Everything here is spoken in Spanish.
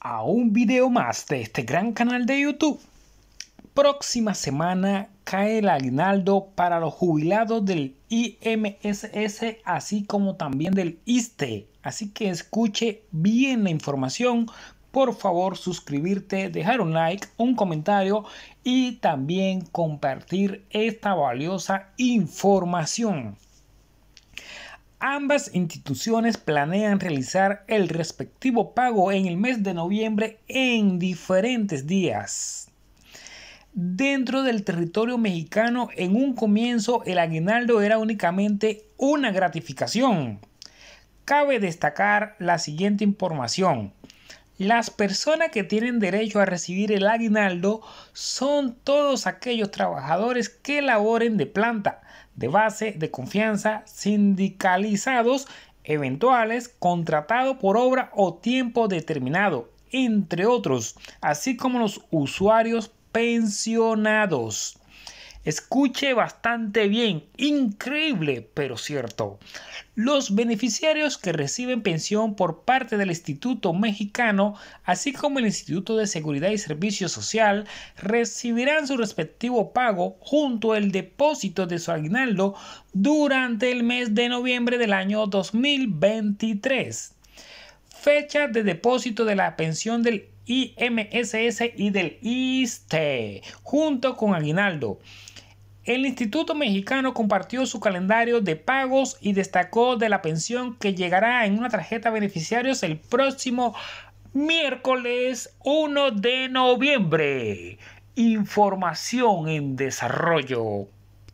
a un video más de este gran canal de YouTube. Próxima semana cae el aguinaldo para los jubilados del IMSS así como también del ISTE. Así que escuche bien la información. Por favor suscribirte, dejar un like, un comentario y también compartir esta valiosa información. Ambas instituciones planean realizar el respectivo pago en el mes de noviembre en diferentes días. Dentro del territorio mexicano, en un comienzo el aguinaldo era únicamente una gratificación. Cabe destacar la siguiente información. Las personas que tienen derecho a recibir el aguinaldo son todos aquellos trabajadores que laboren de planta, de base, de confianza, sindicalizados, eventuales, contratados por obra o tiempo determinado, entre otros, así como los usuarios pensionados. Escuche bastante bien, increíble, pero cierto. Los beneficiarios que reciben pensión por parte del Instituto Mexicano, así como el Instituto de Seguridad y Servicio Social, recibirán su respectivo pago junto al depósito de su aguinaldo durante el mes de noviembre del año 2023. Fecha de depósito de la pensión del IMSS y del ISTE, junto con Aguinaldo. El Instituto Mexicano compartió su calendario de pagos y destacó de la pensión que llegará en una tarjeta beneficiarios el próximo miércoles 1 de noviembre. Información en desarrollo.